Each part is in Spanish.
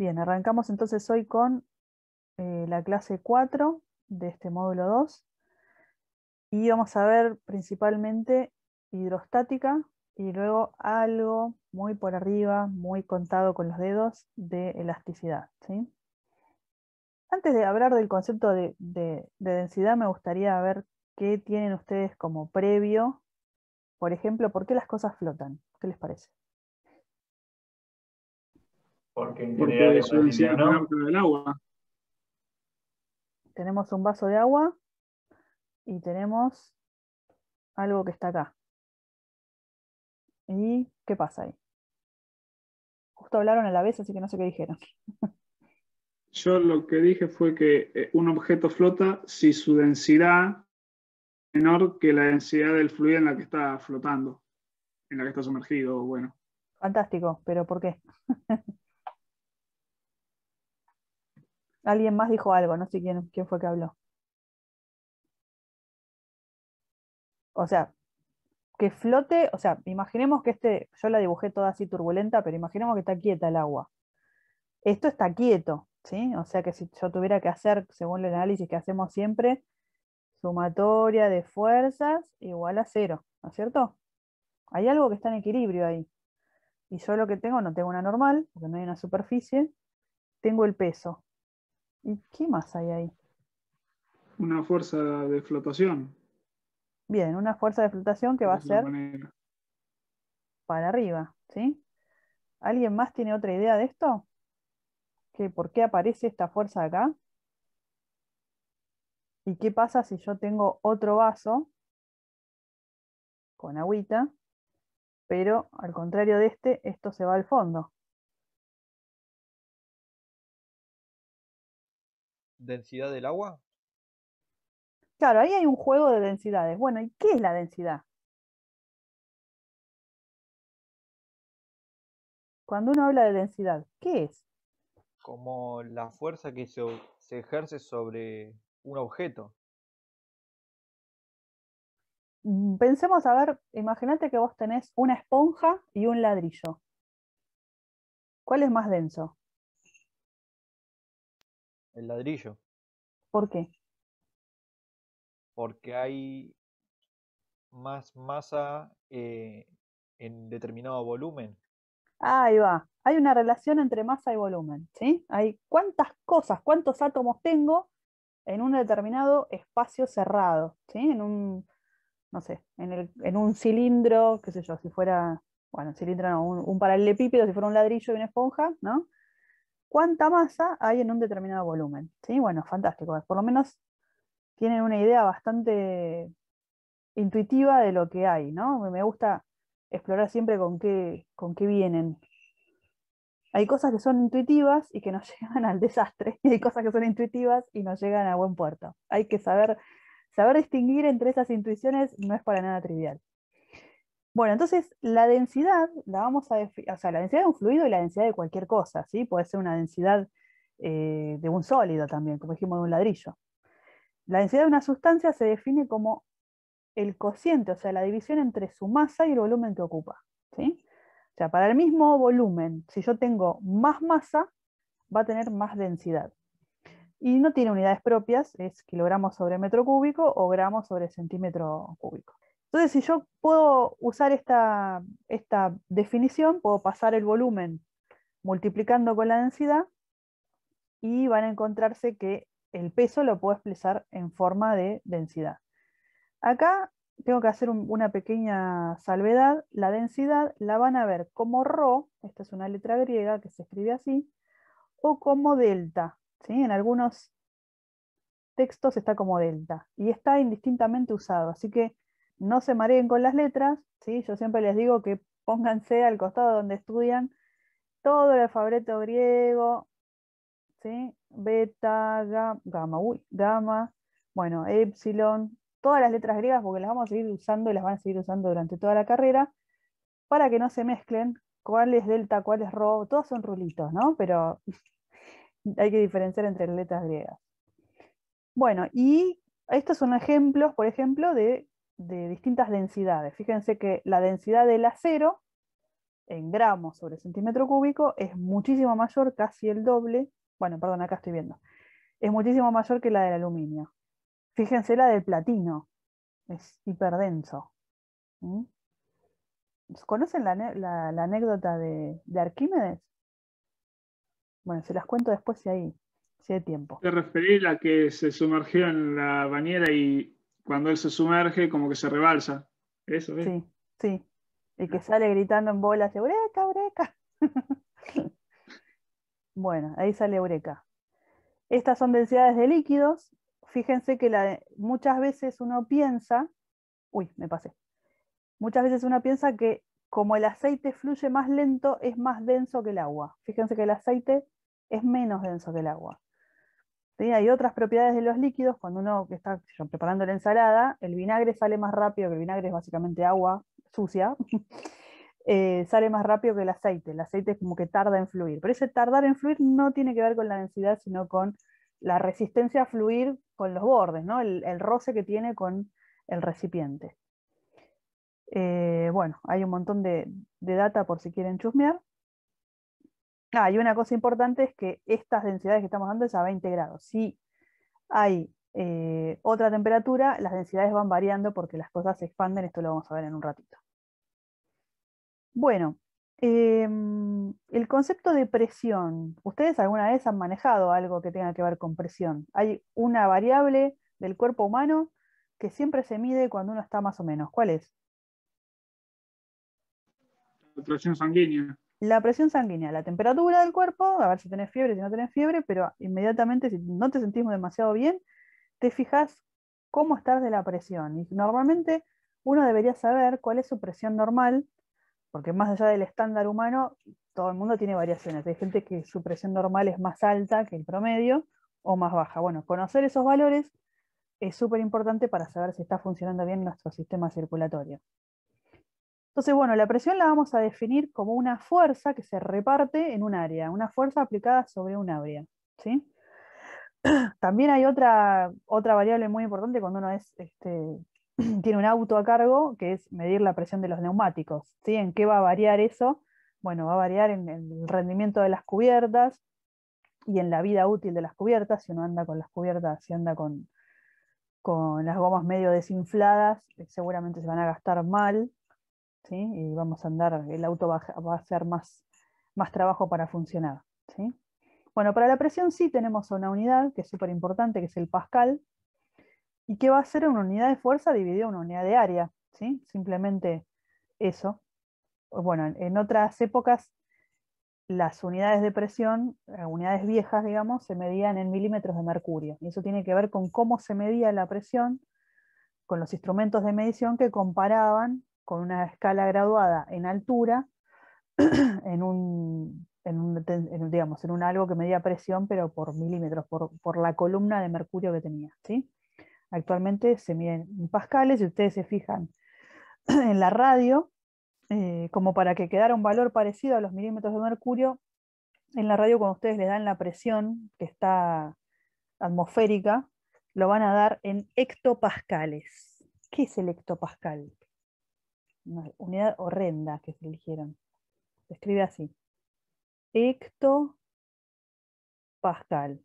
Bien, arrancamos entonces hoy con eh, la clase 4 de este módulo 2 y vamos a ver principalmente hidrostática y luego algo muy por arriba, muy contado con los dedos, de elasticidad. Antes de hablar del concepto de densidad, me gustaría ver qué tienen ustedes como previo. Por ejemplo, ¿por qué las cosas flotan? ¿Qué les parece? Porque es ¿no? del agua. Tenemos un vaso de agua y tenemos algo que está acá. ¿Y qué pasa ahí? Justo hablaron a la vez, así que no sé qué dijeron. Yo lo que dije fue que eh, un objeto flota si su densidad es menor que la densidad del fluido en la que está flotando, en la que está sumergido, bueno. Fantástico, pero ¿por qué? Alguien más dijo algo, no sé quién, fue que habló. O sea, que flote, o sea, imaginemos que este, yo la dibujé toda así turbulenta, pero imaginemos que está quieta el agua. Esto está quieto, ¿sí? O sea que si yo tuviera que hacer, según el análisis que hacemos siempre, sumatoria de fuerzas igual a cero, ¿no es cierto? Hay algo que está en equilibrio ahí. Y yo lo que tengo, no tengo una normal, porque no hay una superficie, tengo el peso. ¿Y qué más hay ahí? Una fuerza de flotación. Bien, una fuerza de flotación que va a ser para arriba, ¿Alguien más tiene otra idea de esto? ¿Por qué aparece esta fuerza acá? ¿Y qué pasa si yo tengo otro vaso con agüita, pero al contrario de este, esto se va al fondo? densidad del agua? Claro, ahí hay un juego de densidades. Bueno, ¿y qué es la densidad? Cuando uno habla de densidad, ¿qué es? Como la fuerza que se, ejerce sobre un objeto. Mm, pensemos, a ver, imagínate que vos tenés una esponja y un ladrillo. ¿Cuál es más denso? el ladrillo. ¿Por qué? Porque hay más masa eh, en determinado volumen. Ah, ahí va. Hay una relación entre masa y volumen, ¿sí? Hay cuántas cosas, cuántos átomos tengo en un determinado espacio cerrado, ¿sí? En un, no sé, en, el, en un cilindro, qué sé yo, si fuera, bueno, un cilindro un, un paralelepípedo, si fuera un ladrillo y una esponja, ¿no? cuánta masa hay en un determinado volumen. ¿sí? Bueno, fantástico. Por lo menos tienen una idea bastante intuitiva de lo que hay, ¿no? Me gusta explorar siempre con qué, con qué vienen. Hay cosas que son intuitivas y que nos llegan al desastre, y hay cosas que son intuitivas y nos llegan a buen puerto. Hay que saber, saber distinguir entre esas intuiciones no es para nada trivial. Bueno, entonces la densidad la vamos a o sea, la densidad de un fluido y la densidad de cualquier cosa, ¿sí? Puede ser una densidad eh, de un sólido también, como dijimos, de un ladrillo. La densidad de una sustancia se define como el cociente, o sea, la división entre su masa y el volumen que ocupa, ¿sí? O sea, para el mismo volumen, si yo tengo más masa, va a tener más densidad. Y no tiene unidades propias, es kilogramos sobre metro cúbico o gramos sobre centímetro cúbico. Entonces, si yo puedo usar esta, definición, puedo pasar el volumen multiplicando con la densidad y van a encontrarse que el peso lo puedo expresar en forma de densidad. Acá tengo que hacer una pequeña salvedad. La densidad la van a ver como ρ, esta es una letra griega que se escribe así, o como delta. ¿sí? En algunos textos está como delta y está indistintamente usado. Así que no se mareen con las letras, ¿sí? yo siempre les digo que pónganse al costado donde estudian todo el alfabeto griego, beta, gamma, bueno, epsilon, todas las letras griegas porque las vamos a seguir usando y las van a seguir usando durante toda la carrera, para que no se mezclen cuál es delta, cuál es rho, todos son rulitos, ¿no? Pero hay que diferenciar entre letras griegas. Bueno, y estos son ejemplos, por ejemplo, de de distintas densidades. Fíjense que la densidad del acero en gramos sobre centímetro cúbico es muchísimo mayor, casi el doble, bueno, perdón, acá estoy viendo, es muchísimo mayor que la del aluminio. Fíjense la del platino, es hiperdenso. ¿Conocen la, anécdota de, Arquímedes? Bueno, se las cuento después si hay, tiempo. ¿Te referí a la que se sumergió en la bañera y cuando él se sumerge, como que se rebalsa. Eso, ¿eh? Sí, sí. Y que sale gritando en bolas, ¡Eureka, Eureka! bueno, ahí sale Eureka. Estas son densidades de líquidos. Fíjense que muchas veces uno piensa, uy, me pasé, muchas veces uno piensa que como el aceite fluye más lento, es más denso que el agua. Fíjense que el aceite es menos denso que el agua. Hay otras propiedades de los líquidos, cuando uno está preparando la ensalada, el vinagre sale más rápido, que el vinagre es básicamente agua sucia, eh, sale más rápido que el aceite, el aceite es como que tarda en fluir, pero ese tardar en fluir no tiene que ver con la densidad, sino con la resistencia a fluir con los bordes, ¿no? el, roce que tiene con el recipiente. Eh, bueno, hay un montón de, de data por si quieren chusmear. Ah, y una cosa importante es que estas densidades que estamos dando es a 20 grados. Si hay eh, otra temperatura, las densidades van variando porque las cosas se expanden. Esto lo vamos a ver en un ratito. Bueno, em, el concepto de presión. ¿Ustedes alguna vez han manejado algo que tenga que ver con presión? Hay una variable del cuerpo humano que siempre se mide cuando uno está más o menos. ¿Cuál es? La presión sanguínea la presión sanguínea, la temperatura del cuerpo, a ver si tenés fiebre, si no tenés fiebre, pero inmediatamente si no te sentimos demasiado bien, te fijas cómo estás de la presión. Y normalmente uno debería saber cuál es su presión normal, porque más allá del estándar humano, todo el mundo tiene variaciones. Hay gente que su presión normal es más alta que el promedio o más baja. Bueno, conocer esos valores es súper importante para saber si está funcionando bien nuestro sistema circulatorio. Entonces, bueno, la presión la vamos a definir como una fuerza que se reparte en un área, una fuerza aplicada sobre un área. ¿sí? También hay otra, variable muy importante cuando uno es, este, tiene un auto a cargo, que es medir la presión de los neumáticos. ¿sí? ¿En qué va a variar eso? Bueno, va a variar en el rendimiento de las cubiertas y en la vida útil de las cubiertas, si uno anda con las cubiertas, si anda con, con las gomas medio desinfladas, eh, seguramente se van a gastar mal, y vamos a andar, el auto va, a hacer más, trabajo para funcionar. Bueno, para la presión sí tenemos una unidad que es súper importante, que es el Pascal, y que va a ser una unidad de fuerza dividida una unidad de área. ¿sí? Simplemente eso. Bueno, en otras épocas las unidades de presión, eh, unidades viejas, digamos, se medían en milímetros de mercurio. Y eso tiene que ver con cómo se medía la presión con los instrumentos de medición que comparaban con una escala graduada en altura, en un, digamos, en un algo que medía presión, pero por milímetros, por, la columna de mercurio que tenía. ¿sí? Actualmente se miden en pascales, y ustedes se fijan en la radio, eh, como para que quedara un valor parecido a los milímetros de mercurio, en la radio cuando ustedes le dan la presión que está atmosférica, lo van a dar en hectopascales. ¿Qué es el hectopascal? una unidad horrenda que se eligieron. Se escribe así. Hecto Pascal.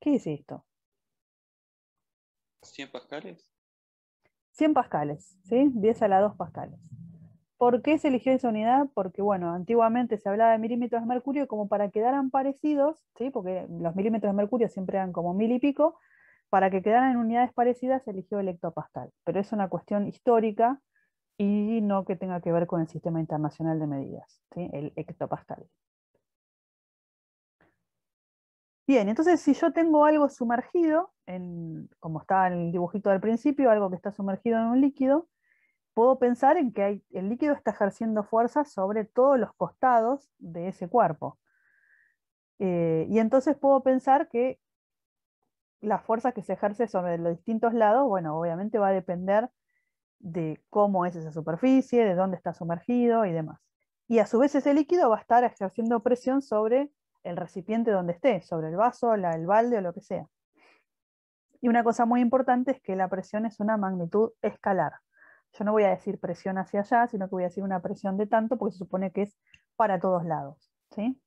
¿Qué es esto? 100 pascales. 100 pascales, ¿sí? 10 a la 2 pascales. ¿Por qué se eligió esa unidad? Porque, bueno, antiguamente se hablaba de milímetros de mercurio como para quedaran parecidos, ¿sí? Porque los milímetros de mercurio siempre eran como mil y pico, para que quedaran en unidades parecidas, eligió el ectopastal. Pero es una cuestión histórica y no que tenga que ver con el sistema internacional de medidas, el ectopastal. Bien, entonces si yo tengo algo sumergido, en, como está en el dibujito del principio, algo que está sumergido en un líquido, puedo pensar en que el líquido está ejerciendo fuerza sobre todos los costados de ese cuerpo. Eh, y entonces puedo pensar que la fuerza que se ejerce sobre los distintos lados, bueno, obviamente va a depender de cómo es esa superficie, de dónde está sumergido y demás. Y a su vez ese líquido va a estar ejerciendo presión sobre el recipiente donde esté, sobre el vaso, el balde o lo que sea. Y una cosa muy importante es que la presión es una magnitud escalar. Yo no voy a decir presión hacia allá, sino que voy a decir una presión de tanto porque se supone que es para todos lados. ¿sí?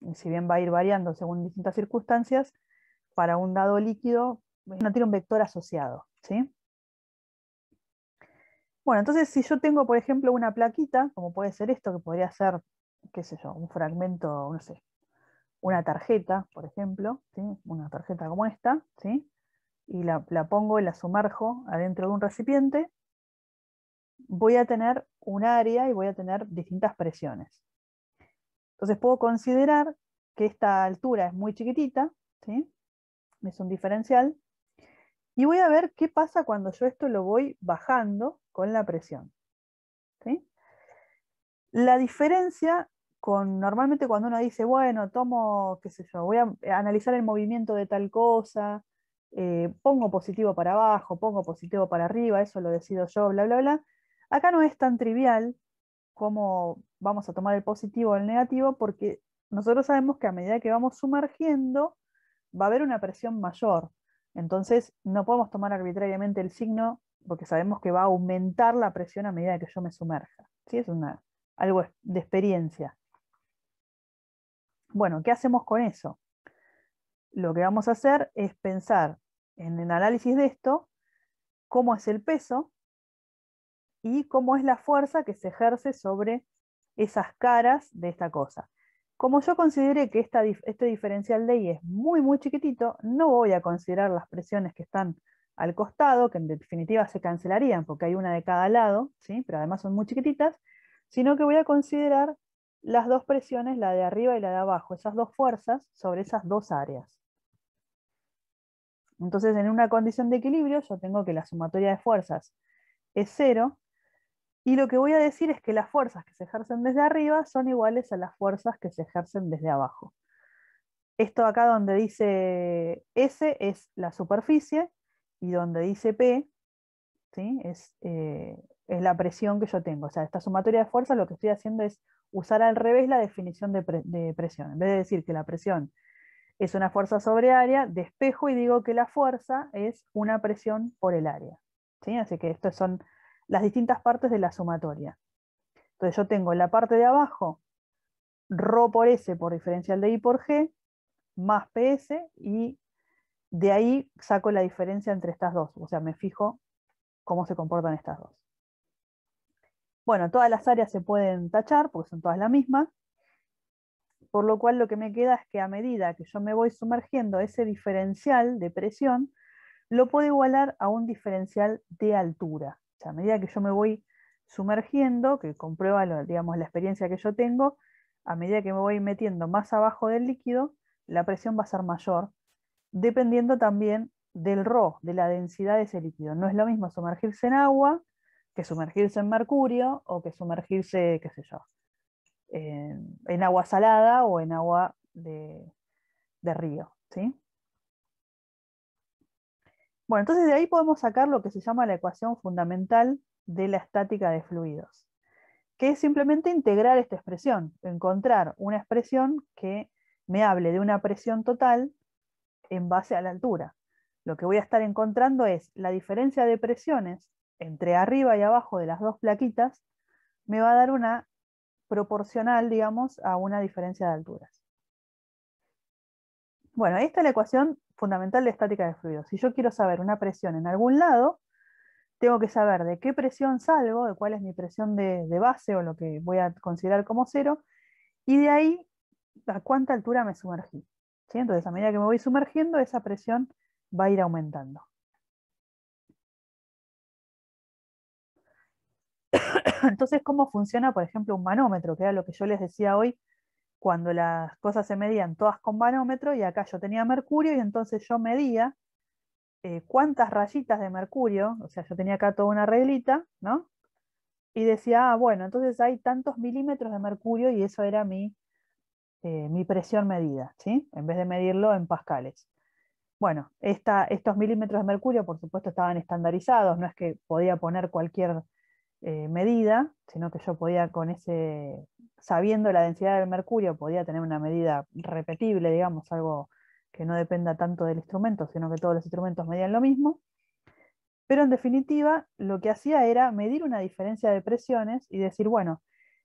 Y si bien va a ir variando según distintas circunstancias, para un dado líquido no tiene un vector asociado. ¿sí? Bueno, entonces si yo tengo, por ejemplo, una plaquita, como puede ser esto, que podría ser, qué sé yo, un fragmento, no sé, una tarjeta, por ejemplo, una tarjeta como esta, ¿sí? y la, la pongo y la sumerjo adentro de un recipiente, voy a tener un área y voy a tener distintas presiones. Entonces puedo considerar que esta altura es muy chiquitita, ¿sí? es un diferencial. Y voy a ver qué pasa cuando yo esto lo voy bajando con la presión. La diferencia con, normalmente cuando uno dice, bueno, tomo, qué sé yo, voy a analizar el movimiento de tal cosa, eh, pongo positivo para abajo, pongo positivo para arriba, eso lo decido yo, bla, bla, bla. Acá no es tan trivial cómo vamos a tomar el positivo o el negativo, porque nosotros sabemos que a medida que vamos sumergiendo, va a haber una presión mayor. Entonces, no podemos tomar arbitrariamente el signo porque sabemos que va a aumentar la presión a medida que yo me sumerja. ¿Sí? Es algo de experiencia. Bueno, ¿qué hacemos con eso? Lo que vamos a hacer es pensar en el análisis de esto, cómo es el peso y cómo es la fuerza que se ejerce sobre esas caras de esta cosa. Como yo consideré que este diferencial de y es muy, muy chiquitito, no voy a considerar las presiones que están al costado, que en definitiva se cancelarían porque hay una de cada lado, ¿sí? pero además son muy chiquititas, sino que voy a considerar las dos presiones, la de arriba y la de abajo, esas dos fuerzas sobre esas dos áreas. Entonces, en una condición de equilibrio, yo tengo que la sumatoria de fuerzas es cero y lo que voy a decir es que las fuerzas que se ejercen desde arriba son iguales a las fuerzas que se ejercen desde abajo. Esto acá donde dice S es la superficie y donde dice P ¿sí? es, eh, la presión que yo tengo. O sea, esta sumatoria de fuerzas lo que estoy haciendo es usar al revés la definición de, presión. En vez de decir que la presión es una fuerza sobre área, despejo y digo que la fuerza es una presión por el área. ¿sí? Así que estos son las distintas partes de la sumatoria. Entonces yo tengo la parte de abajo ρ por S por diferencial de I por G, más PS, y de ahí saco la diferencia entre estas dos, o sea, me fijo cómo se comportan estas dos. Bueno, todas las áreas se pueden tachar, porque son todas la mismas. por lo cual lo que me queda es que a medida que yo me voy sumergiendo ese diferencial de presión, lo puedo igualar a un diferencial de altura a medida que yo me voy sumergiendo, que comprueba digamos, la experiencia que yo tengo, a medida que me voy metiendo más abajo del líquido, la presión va a ser mayor, dependiendo también del RO, de la densidad de ese líquido. No es lo mismo sumergirse en agua que sumergirse en mercurio o que sumergirse, qué sé yo, en, en agua salada o en agua de, de río. ¿sí? Bueno, entonces de ahí podemos sacar lo que se llama la ecuación fundamental de la estática de fluidos, que es simplemente integrar esta expresión, encontrar una expresión que me hable de una presión total en base a la altura. Lo que voy a estar encontrando es la diferencia de presiones entre arriba y abajo de las dos plaquitas, me va a dar una proporcional, digamos, a una diferencia de alturas. Bueno, esta es la ecuación fundamental de estática de fluido. Si yo quiero saber una presión en algún lado, tengo que saber de qué presión salgo, de cuál es mi presión de, base o lo que voy a considerar como cero, y de ahí a cuánta altura me sumergí. Entonces, a medida que me voy sumergiendo, esa presión va a ir aumentando. Entonces, ¿cómo funciona, por ejemplo, un manómetro? Que era lo que yo les decía hoy, cuando las cosas se medían todas con barómetro y acá yo tenía mercurio y entonces yo medía eh, cuántas rayitas de mercurio, o sea, yo tenía acá toda una reglita, ¿no? Y decía, ah, bueno, entonces hay tantos milímetros de mercurio y eso era mi, eh, mi presión medida, ¿sí? En vez de medirlo en pascales. Bueno, estos milímetros de mercurio, por supuesto, estaban estandarizados, no es que podía poner cualquier eh, medida, sino que yo podía con ese sabiendo la densidad del mercurio, podía tener una medida repetible, digamos, algo que no dependa tanto del instrumento, sino que todos los instrumentos medían lo mismo. Pero en definitiva, lo que hacía era medir una diferencia de presiones y decir, bueno,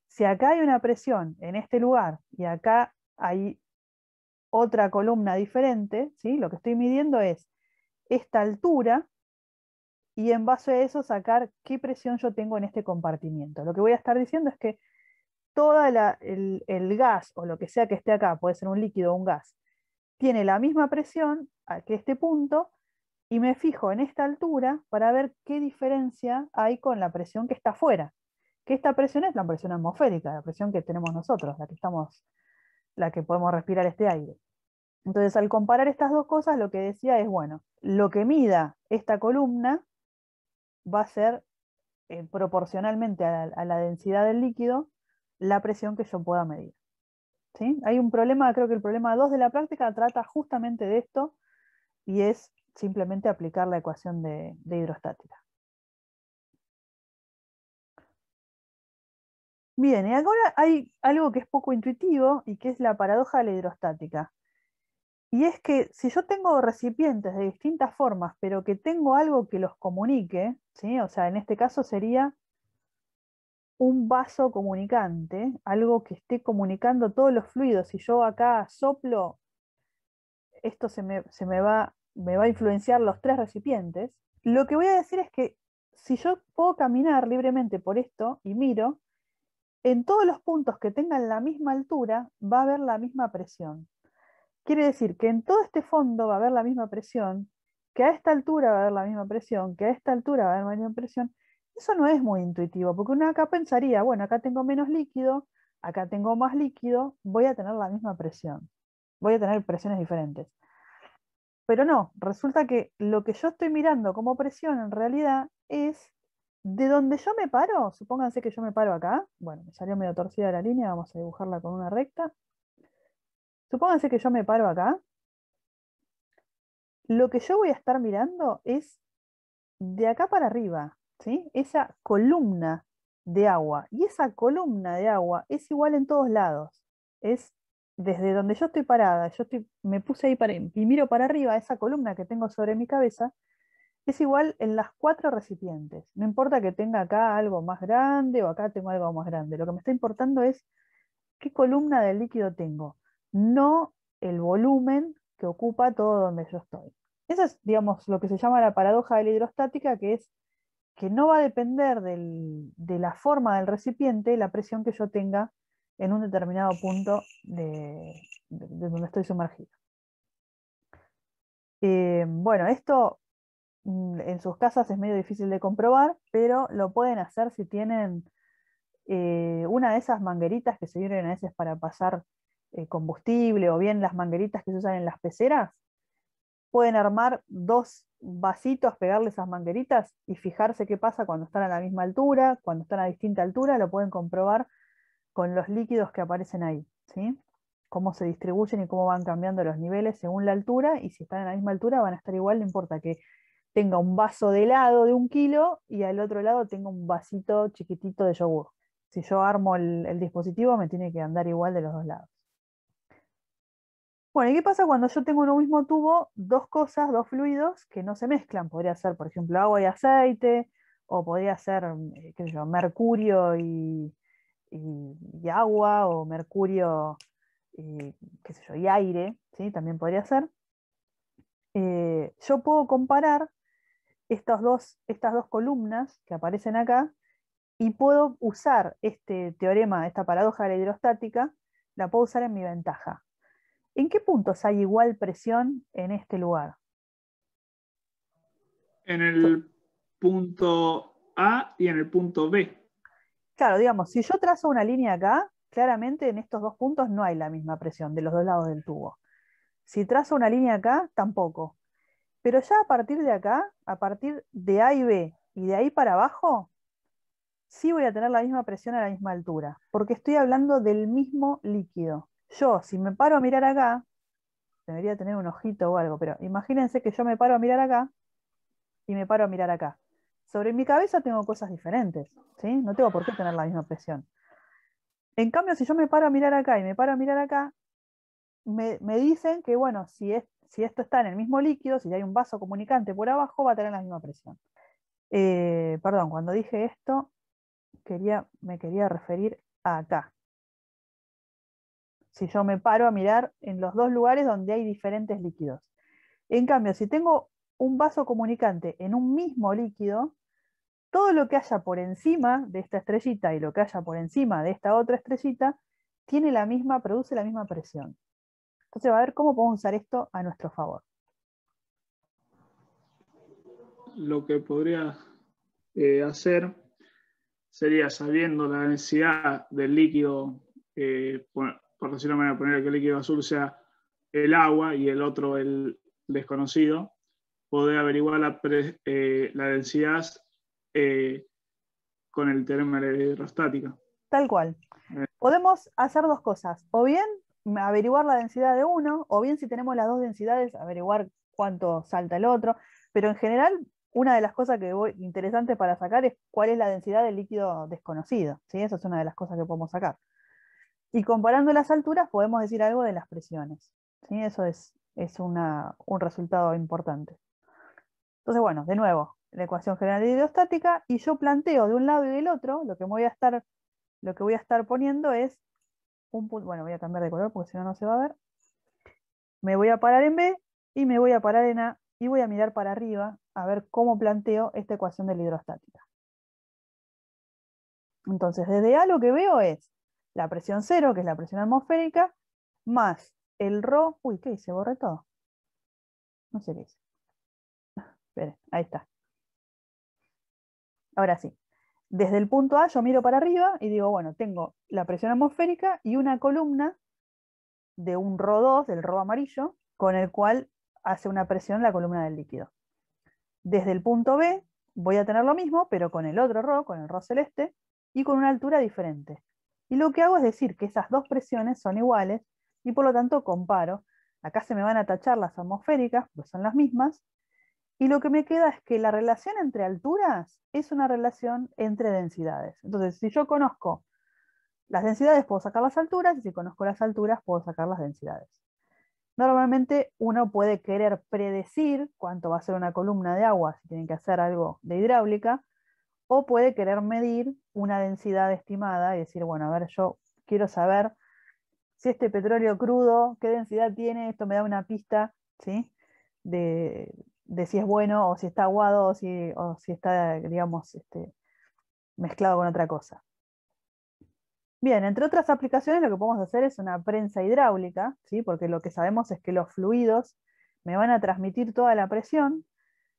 si acá hay una presión en este lugar y acá hay otra columna diferente, ¿sí? lo que estoy midiendo es esta altura y en base a eso sacar qué presión yo tengo en este compartimiento. Lo que voy a estar diciendo es que todo el, gas o lo que sea que esté acá, puede ser un líquido o un gas, tiene la misma presión que este punto y me fijo en esta altura para ver qué diferencia hay con la presión que está afuera. Que esta presión es la presión atmosférica, la presión que tenemos nosotros, la que, estamos, la que podemos respirar este aire. Entonces, al comparar estas dos cosas, lo que decía es, bueno, lo que mida esta columna va a ser eh, proporcionalmente a la densidad del líquido la presión que yo pueda medir. ¿Sí? Hay un problema, creo que el problema 2 de la práctica trata justamente de esto y es simplemente aplicar la ecuación de, hidrostática. Bien, y ahora hay algo que es poco intuitivo y que es la paradoja de la hidrostática. Y es que si yo tengo recipientes de distintas formas, pero que tengo algo que los comunique, ¿sí? o sea, en este caso sería un vaso comunicante, algo que esté comunicando todos los fluidos. Si yo acá soplo, esto se me, va, me va a influenciar los tres recipientes. Lo que voy a decir es que si yo puedo caminar libremente por esto y miro, en todos los puntos que tengan la misma altura va a haber la misma presión. Quiere decir que en todo este fondo va a haber la misma presión, que a esta altura va a haber la misma presión, que a esta altura va a haber la misma presión, eso no es muy intuitivo, porque uno acá pensaría, bueno, acá tengo menos líquido, acá tengo más líquido, voy a tener la misma presión, voy a tener presiones diferentes. Pero no, resulta que lo que yo estoy mirando como presión en realidad es de donde yo me paro, supónganse que yo me paro acá, bueno, me salió medio torcida la línea, vamos a dibujarla con una recta. Supónganse que yo me paro acá. Lo que yo voy a estar mirando es de acá para arriba, esa columna de agua. Y esa columna de agua es igual en todos lados. Es desde donde yo estoy parada, yo me puse ahí para, y miro para arriba, esa columna que tengo sobre mi cabeza, es igual en las cuatro recipientes. No importa que tenga acá algo más grande o acá tengo algo más grande. Lo que me está importando es qué columna de líquido tengo, no el volumen que ocupa todo donde yo estoy. Eso es, digamos, lo que se llama la paradoja de la hidrostática, que es que no va a depender de la forma del recipiente la presión que yo tenga en un determinado punto de, donde estoy sumergido. Eh, bueno, esto mm, en sus casas es medio difícil de comprobar, pero lo pueden hacer si tienen eh, una de esas mangueritas que se sirven a veces para pasar eh, combustible o bien las mangueritas que se usan en las peceras pueden armar dos vasitos, pegarle esas mangueritas y fijarse qué pasa cuando están a la misma altura, cuando están a distinta altura, lo pueden comprobar con los líquidos que aparecen ahí, cómo se distribuyen y cómo van cambiando los niveles según la altura, y si están a la misma altura van a estar igual, no importa que tenga un vaso de helado de un kilo y al otro lado tenga un vasito chiquitito de yogur. Si yo armo el dispositivo me tiene que andar igual de los dos lados. Bueno, ¿y qué pasa cuando yo tengo en un mismo tubo dos cosas, dos fluidos que no se mezclan? Podría ser, por ejemplo, agua y aceite, o podría ser, mm, eh, qué sé yo, mercurio y, y, agua, o mercurio y, qué sé yo, y aire, ¿sí? también podría ser. Eh, yo puedo comparar dos, estas dos columnas que aparecen acá y puedo usar este teorema, esta paradoja de la hidrostática, la puedo usar en mi ventaja. ¿En qué puntos hay igual presión en este lugar? En el punto A y en el punto B. Claro, digamos, si yo trazo una línea acá, claramente en estos dos puntos no hay la misma presión de los dos lados del tubo. Si trazo una línea acá, tampoco. Pero ya a partir de acá, a partir de A y B y de ahí para abajo, sí voy a tener la misma presión a la misma altura, porque estoy hablando del mismo líquido. Yo, si me paro a mirar acá, debería tener un ojito o algo, pero imagínense que yo me paro a mirar acá y me paro a mirar acá. Sobre mi cabeza tengo cosas diferentes, ¿sí? No tengo por qué tener la misma presión. En cambio, si yo me paro a mirar acá y me paro a mirar acá, me, dicen que, bueno, si, esto está en el mismo líquido, si hay un vaso comunicante por abajo, va a tener la misma presión. Eh, perdón, cuando dije esto, quería, me quería referir a acá si yo me paro a mirar en los dos lugares donde hay diferentes líquidos. En cambio, si tengo un vaso comunicante en un mismo líquido, todo lo que haya por encima de esta estrellita y lo que haya por encima de esta otra estrellita tiene la misma, produce la misma presión. Entonces va a ver cómo podemos usar esto a nuestro favor. Lo que podría eh, hacer sería, sabiendo la densidad del líquido, eh, por decirlo de manera, poner que el líquido azul sea el agua y el otro el desconocido, poder averiguar la, eh, densidad eh, con el teorema de Tal cual. Eh. Podemos hacer dos cosas, o bien averiguar la densidad de uno, o bien si tenemos las dos densidades, averiguar cuánto salta el otro, pero en general una de las cosas que voy, interesante para sacar es cuál es la densidad del líquido desconocido, ¿sí? Esa es una de las cosas que podemos sacar. Y comparando las alturas podemos decir algo de las presiones. Eso es, es un resultado importante. Entonces, bueno, de nuevo, la ecuación general de hidrostática, y yo planteo de un lado y del otro, lo que, voy a estar, lo que voy a estar poniendo es un punto, bueno, voy a cambiar de color porque si no, no se va a ver. Me voy a parar en B y me voy a parar en A y voy a mirar para arriba a ver cómo planteo esta ecuación de la hidrostática. Entonces, desde A lo que veo es la presión cero, que es la presión atmosférica, más el ro... Uy, ¿qué hice? Borré todo. No sé qué hice. Esperen, ahí está. Ahora sí. Desde el punto A yo miro para arriba y digo, bueno, tengo la presión atmosférica y una columna de un ro 2, del ro amarillo, con el cual hace una presión la columna del líquido. Desde el punto B voy a tener lo mismo, pero con el otro ro, con el ro celeste, y con una altura diferente. Y lo que hago es decir que esas dos presiones son iguales y por lo tanto comparo. Acá se me van a tachar las atmosféricas, pues son las mismas. Y lo que me queda es que la relación entre alturas es una relación entre densidades. Entonces, si yo conozco las densidades, puedo sacar las alturas, y si conozco las alturas, puedo sacar las densidades. Normalmente uno puede querer predecir cuánto va a ser una columna de agua si tienen que hacer algo de hidráulica, o puede querer medir una densidad estimada y decir, bueno, a ver, yo quiero saber si este petróleo crudo, qué densidad tiene, esto me da una pista ¿sí? de, si es bueno o si está aguado o si, o si está, digamos, este, mezclado con otra cosa. Bien, entre otras aplicaciones lo que podemos hacer es una prensa hidráulica, ¿sí? porque lo que sabemos es que los fluidos me van a transmitir toda la presión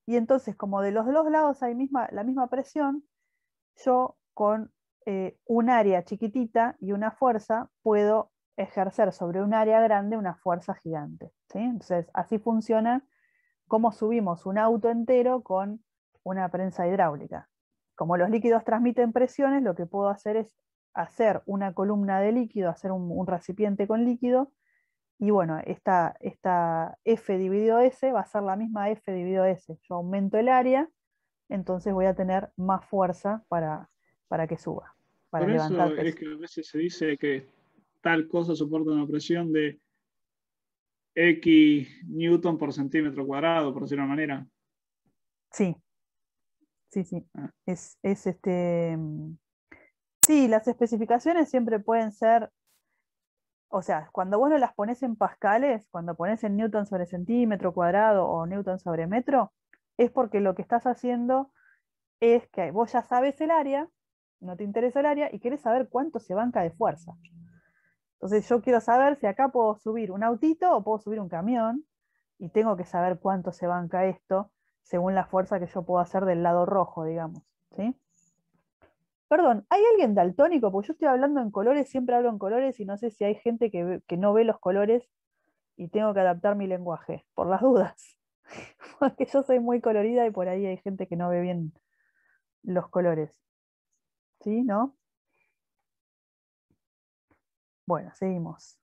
y entonces, como de los dos lados hay misma, la misma presión, yo con eh, un área chiquitita y una fuerza puedo ejercer sobre un área grande una fuerza gigante. Entonces, así funciona como subimos un auto entero con una prensa hidráulica. Como los líquidos transmiten presiones, lo que puedo hacer es hacer una columna de líquido, hacer un recipiente con líquido y bueno, esta, esta F dividido S va a ser la misma F dividido S. Yo aumento el área, entonces voy a tener más fuerza para, para que suba. Para levantar eso es que a veces se dice que tal cosa soporta una presión de X newton por centímetro cuadrado, por decirlo de manera. Sí, sí, sí. Ah. Es, es, este... Mm, sí, las especificaciones siempre pueden ser o sea, cuando vos no las pones en pascales, cuando pones en newton sobre centímetro cuadrado o newton sobre metro, es porque lo que estás haciendo es que vos ya sabes el área, no te interesa el área y querés saber cuánto se banca de fuerza. Entonces yo quiero saber si acá puedo subir un autito o puedo subir un camión y tengo que saber cuánto se banca esto según la fuerza que yo puedo hacer del lado rojo, digamos. ¿sí? Perdón, ¿hay alguien daltónico? Porque yo estoy hablando en colores, siempre hablo en colores y no sé si hay gente que, no ve los colores y tengo que adaptar mi lenguaje, por las dudas. Porque yo soy muy colorida y por ahí hay gente que no ve bien los colores. ¿Sí? ¿No? Bueno, seguimos.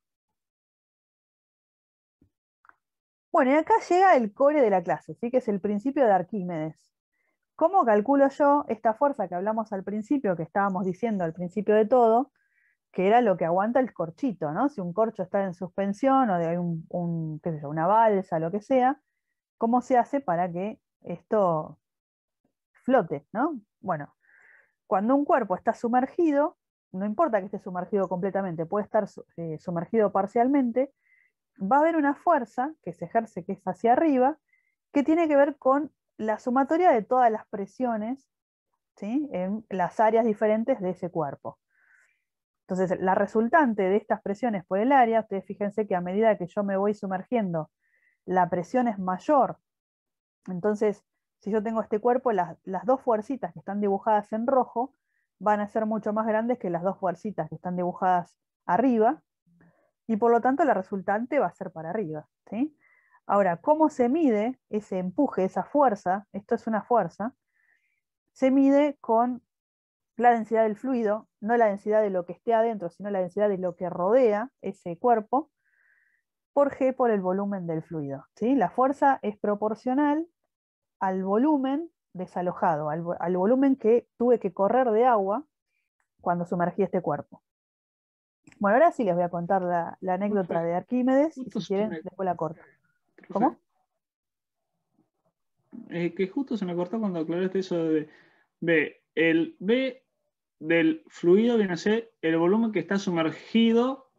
Bueno, y acá llega el core de la clase, ¿sí? que es el principio de Arquímedes. ¿Cómo calculo yo esta fuerza que hablamos al principio, que estábamos diciendo al principio de todo, que era lo que aguanta el corchito, ¿no? Si un corcho está en suspensión o de una balsa, lo que sea, ¿cómo se hace para que esto flote, ¿no? Bueno, cuando un cuerpo está sumergido, no importa que esté sumergido completamente, puede estar eh, sumergido parcialmente, va a haber una fuerza que se ejerce que es hacia arriba, que tiene que ver con la sumatoria de todas las presiones en las áreas diferentes de ese cuerpo. Entonces, la resultante de estas presiones por el área, ustedes fíjense que a medida que yo me voy sumergiendo, la presión es mayor. Entonces, si yo tengo este cuerpo, las, las dos fuerzas que están dibujadas en rojo van a ser mucho más grandes que las dos fuerzas que están dibujadas arriba, y por lo tanto la resultante va a ser para arriba. ¿sí? Ahora, ¿cómo se mide ese empuje, esa fuerza? Esto es una fuerza. Se mide con la densidad del fluido, no la densidad de lo que esté adentro, sino la densidad de lo que rodea ese cuerpo, por G por el volumen del fluido. ¿sí? La fuerza es proporcional al volumen desalojado, al, volumen que tuve que correr de agua cuando sumergí este cuerpo. Bueno, ahora sí les voy a contar la, anécdota de Arquímedes y si quieren después la corto. ¿Cómo? Eh, que justo se me cortó cuando aclaraste eso de B. El B del fluido viene a ser el volumen que está sumergido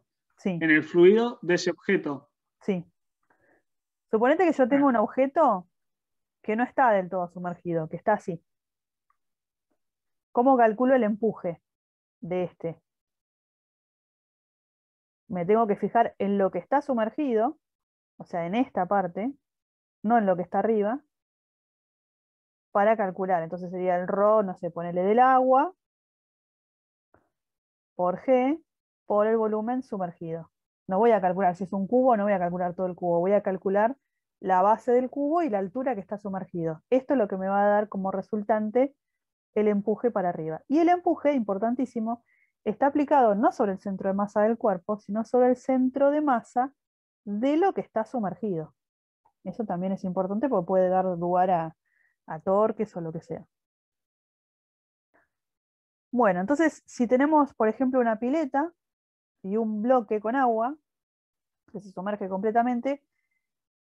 en el fluido de ese objeto. Sí. Suponete que yo tengo ah. un objeto que no está del todo sumergido, que está así. ¿Cómo calculo el empuje de este? Me tengo que fijar en lo que está sumergido o sea, en esta parte, no en lo que está arriba, para calcular. Entonces sería el ρ, no sé, ponele del agua por G por el volumen sumergido. No voy a calcular, si es un cubo, no voy a calcular todo el cubo, voy a calcular la base del cubo y la altura que está sumergido. Esto es lo que me va a dar como resultante el empuje para arriba. Y el empuje, importantísimo, está aplicado no sobre el centro de masa del cuerpo, sino sobre el centro de masa de lo que está sumergido. Eso también es importante porque puede dar lugar a, torques o lo que sea. Bueno, entonces, si tenemos, por ejemplo, una pileta y un bloque con agua que se sumerge completamente,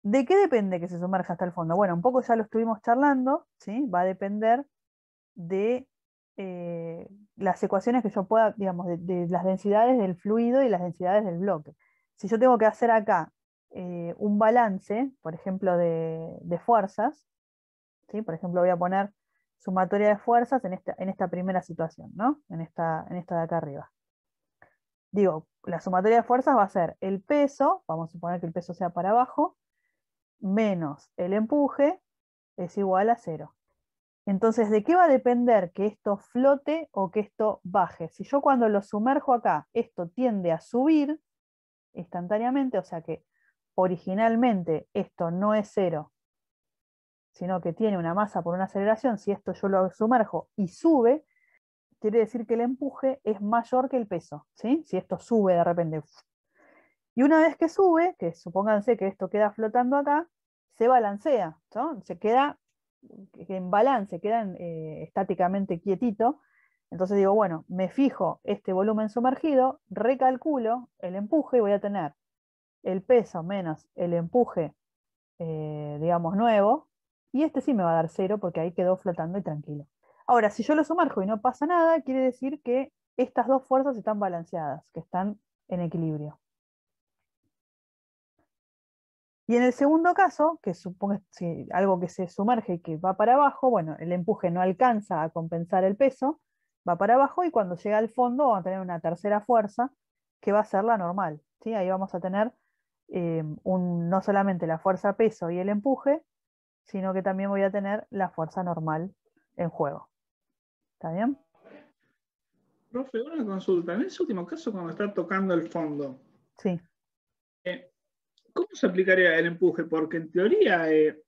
¿de qué depende que se sumerja hasta el fondo? Bueno, un poco ya lo estuvimos charlando, ¿sí? va a depender de eh, las ecuaciones que yo pueda, digamos, de, las densidades del fluido y las densidades del bloque si yo tengo que hacer acá eh, un balance, por ejemplo, de, fuerzas, ¿sí? por ejemplo, voy a poner sumatoria de fuerzas en esta, en esta primera situación, ¿no? en, esta, en esta de acá arriba. Digo, la sumatoria de fuerzas va a ser el peso, vamos a suponer que el peso sea para abajo, menos el empuje es igual a cero. Entonces, ¿de qué va a depender que esto flote o que esto baje? Si yo cuando lo sumerjo acá, esto tiende a subir, instantáneamente, o sea que originalmente esto no es cero, sino que tiene una masa por una aceleración, si esto yo lo sumerjo y sube, quiere decir que el empuje es mayor que el peso, si esto sube de repente. Y una vez que sube, que supónganse que esto queda flotando acá, se balancea, se queda en balance, queda eh, estáticamente quietito, entonces digo, bueno, me fijo este volumen sumergido, recalculo el empuje y voy a tener el peso menos el empuje, eh, digamos, nuevo, y este sí me va a dar cero porque ahí quedó flotando y tranquilo. Ahora, si yo lo sumerjo y no pasa nada, quiere decir que estas dos fuerzas están balanceadas, que están en equilibrio. Y en el segundo caso, que supongo algo que se sumerge y que va para abajo, bueno, el empuje no alcanza a compensar el peso, va para abajo y cuando llega al fondo va a tener una tercera fuerza que va a ser la normal. ¿sí? Ahí vamos a tener em, un, no solamente la fuerza peso y el empuje, sino que también voy a tener la fuerza normal en juego. ¿Está bien? Profe, una consulta. En ese último caso, cuando está tocando el fondo. Sí. Eh, ¿Cómo se aplicaría el empuje? Porque en teoría, eh,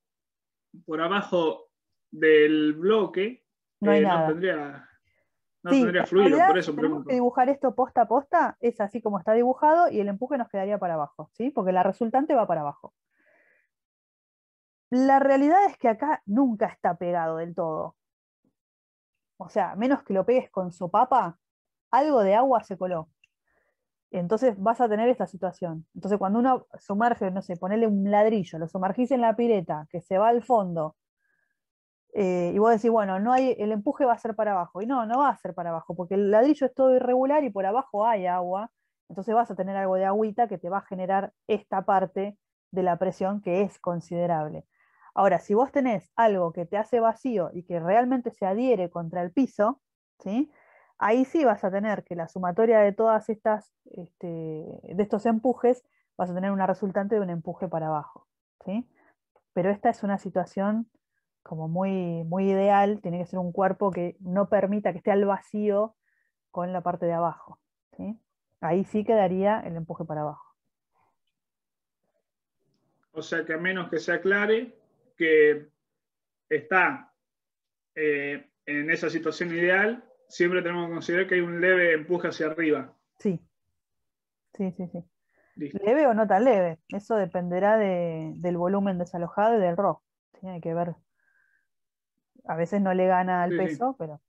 por abajo del bloque, no eh, tendría no eso Que dibujar esto posta a posta es así como está dibujado y el empuje nos quedaría para abajo, ¿sí? Porque la resultante va para abajo. La realidad es que acá nunca está pegado del todo. O sea, menos que lo pegues con sopapa, algo de agua se coló. Entonces vas a tener esta situación. Entonces cuando uno sumerge, no sé, ponele un ladrillo, lo sumergís en la pireta, que se va al fondo, eh, y vos decís, bueno, no hay, el empuje va a ser para abajo. Y no, no va a ser para abajo, porque el ladrillo es todo irregular y por abajo hay agua. Entonces vas a tener algo de agüita que te va a generar esta parte de la presión que es considerable. Ahora, si vos tenés algo que te hace vacío y que realmente se adhiere contra el piso, ¿sí? ahí sí vas a tener que la sumatoria de todas estas, este, de estos empujes, vas a tener una resultante de un empuje para abajo. Pero esta es una situación como muy, muy ideal, tiene que ser un cuerpo que no permita que esté al vacío con la parte de abajo. Ahí sí quedaría el empuje para abajo. O sea que a menos que se aclare que está eh, en esa situación ideal, siempre tenemos que considerar que hay un leve empuje hacia arriba. Sí, sí, sí, Leve o no tan leve, eso dependerá del volumen desalojado y del rock. Tiene que ver a veces no le gana al peso, pero.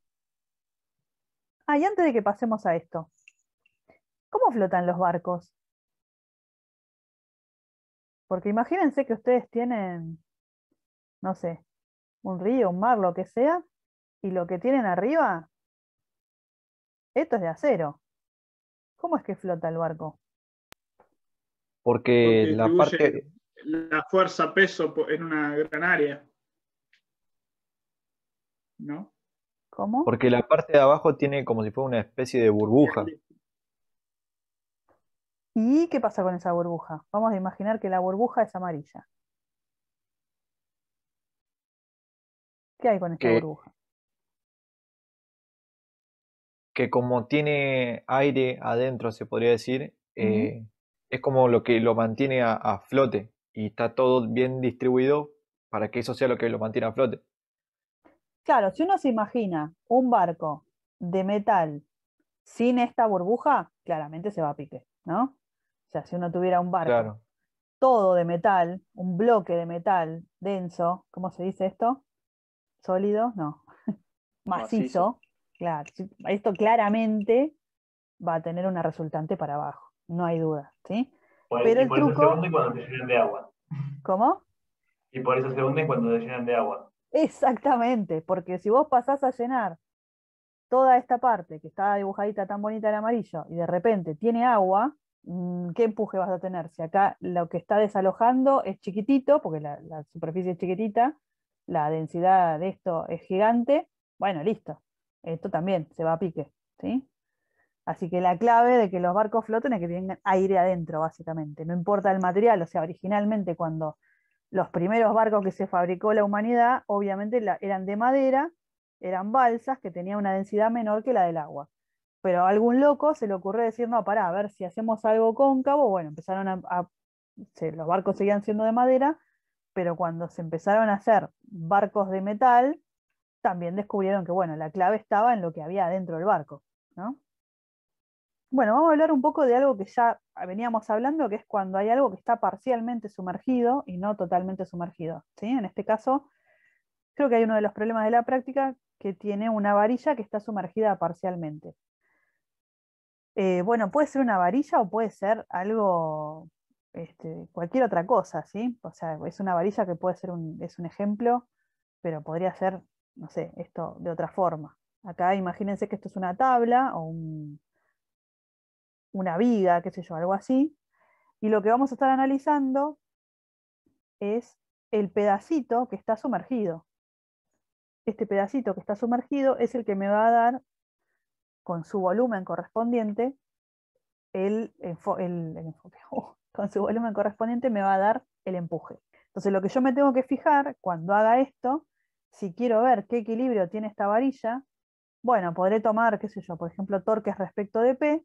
Ah, y antes de que pasemos a esto, ¿cómo flotan los barcos? Porque imagínense que ustedes tienen, no sé, un río, un mar, lo que sea, y lo que tienen arriba, esto es de acero. ¿Cómo es que flota el barco? Porque, la parte. La fuerza peso en una gran área. ¿no? ¿Cómo? Porque la parte de abajo tiene como si fuera una especie de burbuja. ¿Y qué pasa con esa burbuja? Vamos a imaginar que la burbuja es amarilla. ¿Qué hay con esta burbuja? Que como tiene aire adentro, se podría decir, eh, es como lo que lo mantiene a, flote y está todo bien distribuido para que eso sea lo que lo mantiene a flote. Claro, si uno se imagina un barco de metal sin esta burbuja, claramente se va a pique, ¿no? O sea, si uno tuviera un barco todo de metal, un bloque de metal denso, ¿cómo se dice esto? Sólido, no, macizo, Claro, esto claramente va a tener una resultante para abajo, no hay duda, ¿sí? Pero el, truco... Eso se hunde cuando se llenan de agua. ¿Cómo? Y por eso se hunden cuando se llenan de agua. Exactamente, porque si vos pasás a llenar toda esta parte que está dibujadita tan bonita en amarillo y de repente tiene agua, mm, ¿qué empuje vas a tener? Si acá lo que está desalojando es chiquitito, porque la, superficie es chiquitita, la densidad de esto es gigante, bueno, listo, esto también se va a pique. ¿sí? Así que la clave de que los barcos floten es que tengan aire adentro, básicamente. No importa el material, o sea, originalmente cuando los primeros barcos que se fabricó la humanidad, obviamente eran de madera, eran balsas que tenían una densidad menor que la del agua. Pero a algún loco se le ocurrió decir, no, pará, a ver si hacemos algo cóncavo. Bueno, empezaron a, los barcos seguían siendo de madera, pero cuando se empezaron a hacer barcos de metal, también descubrieron que, bueno, la clave estaba en lo que había dentro del barco, ¿no? Bueno, vamos a hablar un poco de algo que ya veníamos hablando, que es cuando hay algo que está parcialmente sumergido y no totalmente sumergido. ¿sí? En este caso, creo que hay uno de los problemas de la práctica que tiene una varilla que está sumergida parcialmente. Eh, bueno, puede ser una varilla o puede ser algo, este, cualquier otra cosa, ¿sí? O sea, es una varilla que puede ser un, es un ejemplo, pero podría ser, no sé, esto de otra forma. Acá imagínense que esto es una tabla o un, una viga, qué sé yo, algo así. Y lo que vamos a estar analizando es el pedacito que está sumergido. Este pedacito que está sumergido es el que me va a dar, con su volumen correspondiente, el, oh, con su volumen correspondiente me va a dar el empuje. Entonces lo que yo me tengo que fijar cuando haga esto, si quiero ver qué equilibrio tiene esta varilla, bueno, podré tomar, qué sé yo, por ejemplo, torques respecto de P,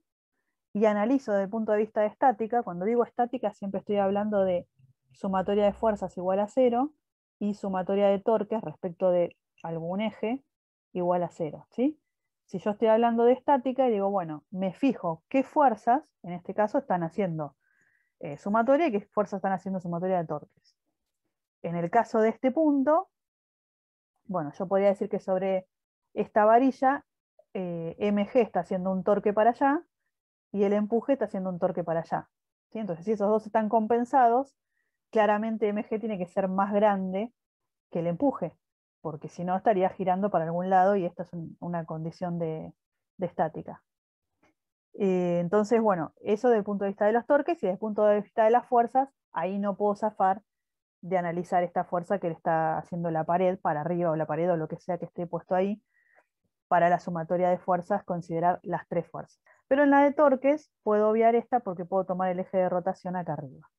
y analizo desde el punto de vista de estática, cuando digo estática siempre estoy hablando de sumatoria de fuerzas igual a cero y sumatoria de torques respecto de algún eje igual a cero. ¿sí? Si yo estoy hablando de estática y digo, bueno, me fijo qué fuerzas, en este caso, están haciendo eh, sumatoria y qué fuerzas están haciendo sumatoria de torques. En el caso de este punto, bueno, yo podría decir que sobre esta varilla, eh, MG está haciendo un torque para allá y el empuje está haciendo un torque para allá. Entonces, si esos dos están compensados, claramente MG tiene que ser más grande que el empuje, porque si no estaría girando para algún lado y esta es una condición de, estática. Eh, entonces, bueno, eso desde el punto de vista de los torques y desde el punto de vista de las fuerzas, ahí no puedo zafar de analizar esta fuerza que le está haciendo la pared para arriba o la pared o lo que sea que esté puesto ahí para la sumatoria de fuerzas, considerar las tres fuerzas. Pero en la de torques puedo obviar esta porque puedo tomar el eje de rotación acá arriba.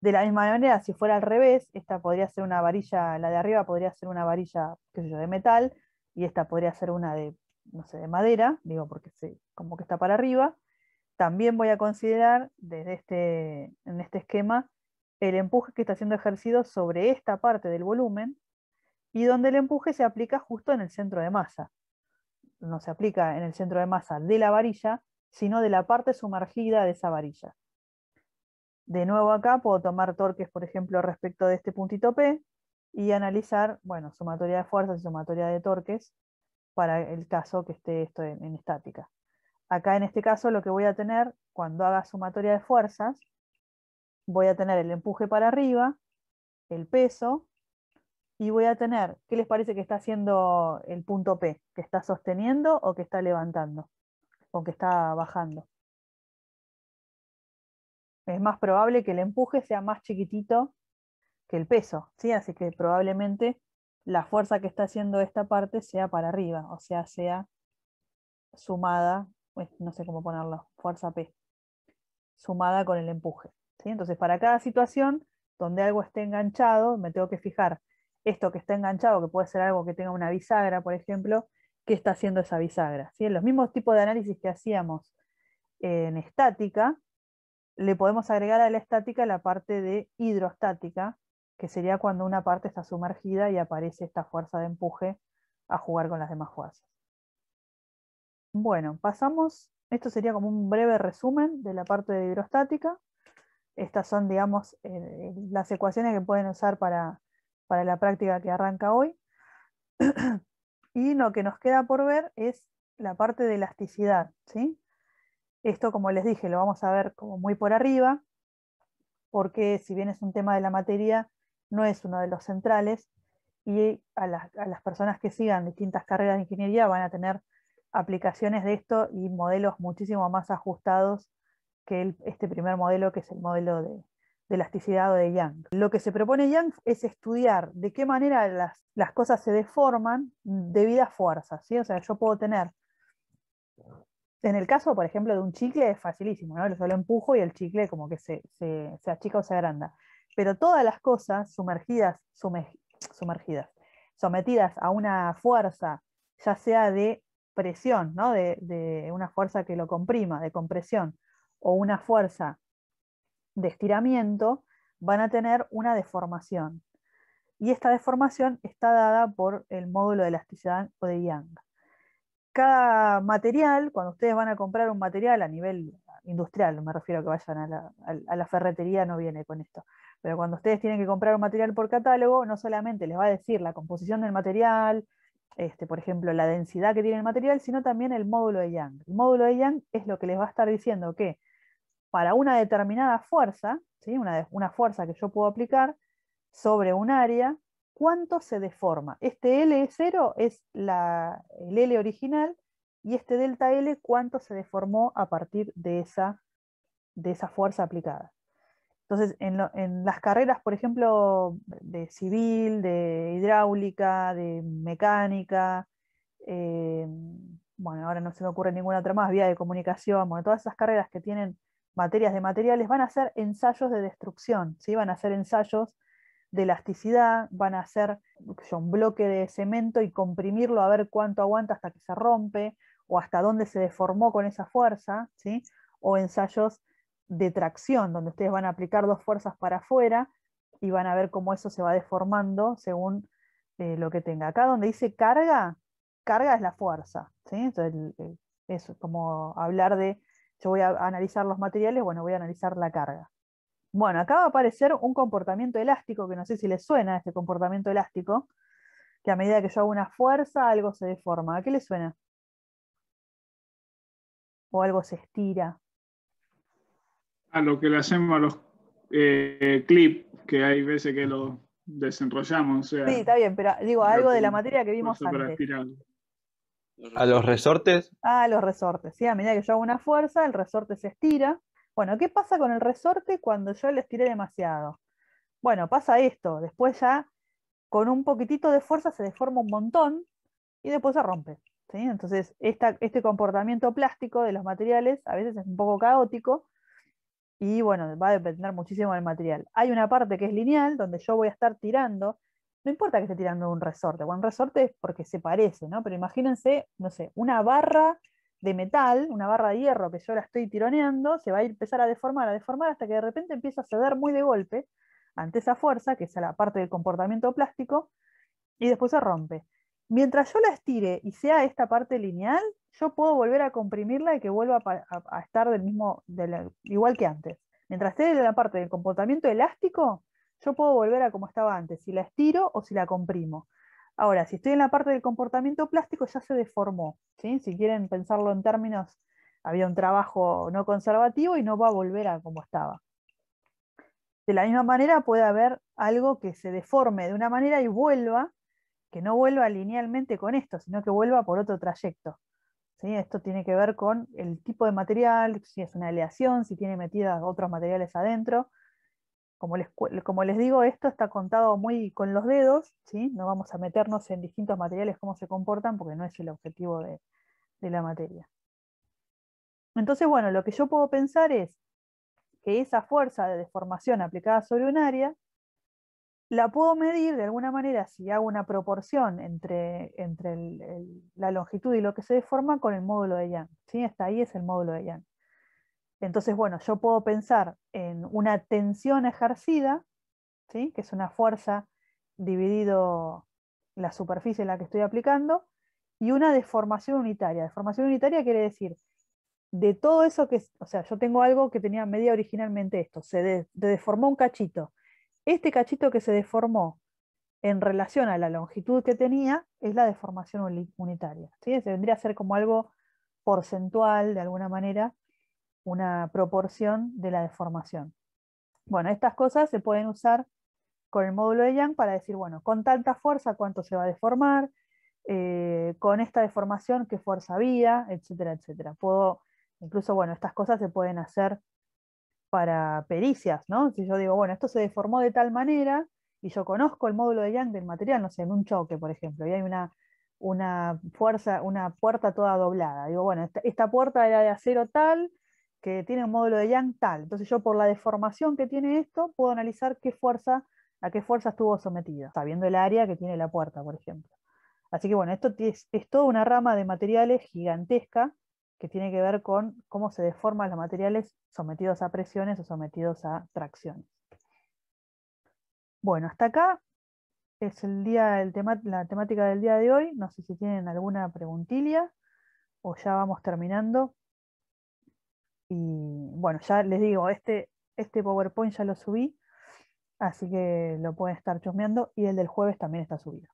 De la misma manera, si fuera al revés, esta podría ser una varilla, la de arriba podría ser una varilla, qué sé yo, de metal, y esta podría ser una de, no sé, de madera, digo porque como que está para arriba. También voy a considerar desde este, en este esquema el empuje que está siendo ejercido sobre esta parte del volumen y donde el empuje se aplica justo en el centro de masa no se aplica en el centro de masa de la varilla, sino de la parte sumergida de esa varilla. De nuevo acá puedo tomar torques, por ejemplo, respecto de este puntito P y analizar, bueno, sumatoria de fuerzas y sumatoria de torques para el caso que esté esto en, en estática. Acá en este caso lo que voy a tener cuando haga sumatoria de fuerzas, voy a tener el empuje para arriba, el peso y voy a tener, ¿qué les parece que está haciendo el punto P? ¿Que está sosteniendo o que está levantando? ¿O que está bajando? Es más probable que el empuje sea más chiquitito que el peso, ¿sí? Así que probablemente la fuerza que está haciendo esta parte sea para arriba, o sea, sea sumada, pues, no sé cómo ponerlo, fuerza P, sumada con el empuje. Entonces, para cada situación donde algo esté enganchado, me tengo que fijar esto que está enganchado, que puede ser algo que tenga una bisagra, por ejemplo, qué está haciendo esa bisagra. En Los mismos tipos de análisis que hacíamos en estática, le podemos agregar a la estática la parte de hidrostática, que sería cuando una parte está sumergida y aparece esta fuerza de empuje a jugar con las demás fuerzas. Bueno, pasamos, esto sería como un breve resumen de la parte de hidrostática. Estas son, digamos, eh, las ecuaciones que pueden usar para para la práctica que arranca hoy. y lo que nos queda por ver es la parte de elasticidad. ¿sí? Esto, como les dije, lo vamos a ver como muy por arriba, porque si bien es un tema de la materia, no es uno de los centrales y a las, personas que sigan distintas carreras de ingeniería van a tener aplicaciones de esto y modelos muchísimo más ajustados que este primer modelo, que es el modelo de, de elasticidad o de Young. Lo que se propone Young es estudiar de qué manera las, cosas se deforman debido a fuerzas. O sea, yo puedo tener, en el caso, por ejemplo, de un chicle es facilísimo, ¿no? Yo lo empujo y el chicle como que se, se, se achica o se agranda. Pero todas las cosas sumergidas, sumergidas, sometidas a una fuerza, ya sea de presión, ¿no? de, de una fuerza que lo comprima, de compresión, o una fuerza de estiramiento van a tener una deformación. Y esta deformación está dada por el módulo de elasticidad o de yang. Cada material, cuando ustedes van a comprar un material a nivel industrial, me refiero a que vayan a la, ferretería, no viene con esto, pero cuando ustedes tienen que comprar un material por catálogo, no solamente les va a decir la composición del material, este, por ejemplo, la densidad que tiene el material, sino también el módulo de yang. El módulo de yang es lo que les va a estar diciendo que para una determinada fuerza, ¿sí? una, fuerza que yo puedo aplicar sobre un área, ¿cuánto se deforma? Este L0 es la, el L original y este delta L, ¿cuánto se deformó a partir de esa, de esa fuerza aplicada? Entonces, en, las carreras, por ejemplo, de civil, de hidráulica, de mecánica, eh, bueno, ahora no se me ocurre ninguna otra más, vía de comunicación, bueno, todas esas carreras que tienen materias de materiales, van a ser ensayos de destrucción, ¿sí? van a hacer ensayos de elasticidad, van a hacer un bloque de cemento y comprimirlo a ver cuánto aguanta hasta que se rompe o hasta dónde se deformó con esa fuerza, ¿sí? o ensayos de tracción, donde ustedes van a aplicar dos fuerzas para afuera y van a ver cómo eso se va deformando según eh, lo que tenga. Acá donde dice carga, carga es la fuerza. ¿sí? es como hablar de yo voy a analizar los materiales, bueno, voy a analizar la carga. Bueno, acá va a aparecer un comportamiento elástico, que no sé si les suena este comportamiento elástico, que a medida que yo hago una fuerza, algo se deforma. ¿A qué le suena? O algo se estira. A lo que le hacemos a los eh, clips, que hay veces que lo desenrollamos. sí, está bien, pero digo, algo de la materia que vimos antes. ¿A los resortes? A los resortes, sí, a medida que yo hago una fuerza, el resorte se estira. Bueno, ¿qué pasa con el resorte cuando yo le estiré demasiado? Bueno, pasa esto, después ya con un poquitito de fuerza se deforma un montón y después se rompe. Entonces, este comportamiento plástico de los materiales a veces es un poco caótico y bueno, va a depender muchísimo del material. Hay una parte que es lineal, donde yo voy a estar tirando no importa que esté tirando un resorte, o un resorte es porque se parece, ¿no? Pero imagínense, no sé, una barra de metal, una barra de hierro que yo la estoy tironeando, se va a empezar a deformar, a deformar hasta que de repente empieza a ceder muy de golpe ante esa fuerza, que es la parte del comportamiento plástico, y después se rompe. Mientras yo la estire y sea esta parte lineal, yo puedo volver a comprimirla y que vuelva a, estar del mismo, igual que antes. Mientras esté en la parte del comportamiento elástico, yo puedo volver a como estaba antes, si la estiro o si la comprimo. Ahora, si estoy en la parte del comportamiento plástico, ya se deformó. Si quieren pensarlo en términos, había un trabajo no conservativo y no va a volver a como estaba. De la misma manera puede haber algo que se deforme de una manera y vuelva, que no vuelva linealmente con esto, sino que vuelva por otro trayecto. Esto tiene que ver con el tipo de material, si es una aleación, si tiene metidas otros materiales adentro. Como les, como les, digo, esto está contado muy con los dedos, ¿sí? no vamos a meternos en distintos materiales, cómo se comportan, porque no es el objetivo de, la materia. Entonces, bueno, lo que yo puedo pensar es que esa fuerza de deformación aplicada sobre un área, la puedo medir de alguna manera si hago una proporción entre, entre la longitud y lo que se deforma con el módulo de Young. ¿sí? Hasta ahí es el módulo de Young. Entonces, bueno, yo puedo pensar en una tensión ejercida, ¿sí? que es una fuerza dividido la superficie en la que estoy aplicando, y una deformación unitaria. Deformación unitaria quiere decir, de todo eso que, o sea, yo tengo algo que tenía media originalmente esto, se deformó un cachito. Este cachito que se deformó en relación a la longitud que tenía es la deformación unitaria. ¿sí? Se vendría a ser como algo porcentual, de alguna manera, una proporción de la deformación. Bueno, estas cosas se pueden usar con el módulo de Young para decir, bueno, con tanta fuerza cuánto se va a deformar, eh, con esta deformación qué fuerza había, etcétera, etcétera. incluso, bueno, estas cosas se pueden hacer para pericias, ¿no? Si yo digo, bueno, esto se deformó de tal manera y yo conozco el módulo de Young del material, no sé, en un choque, por ejemplo, y hay una, fuerza, una puerta toda doblada. Digo, bueno, esta puerta era de acero tal, que tiene un módulo de Yang tal. Entonces yo por la deformación que tiene esto puedo analizar qué fuerza, a qué fuerza estuvo sometida, sabiendo el área que tiene la puerta, por ejemplo. Así que bueno, esto es, es toda una rama de materiales gigantesca que tiene que ver con cómo se deforman los materiales sometidos a presiones o sometidos a tracciones. Bueno, hasta acá es el día, tema, la temática del día de hoy. No sé si tienen alguna preguntilla o ya vamos terminando. Y bueno, ya les digo, este, este PowerPoint ya lo subí, así que lo pueden estar chusmeando y el del jueves también está subido.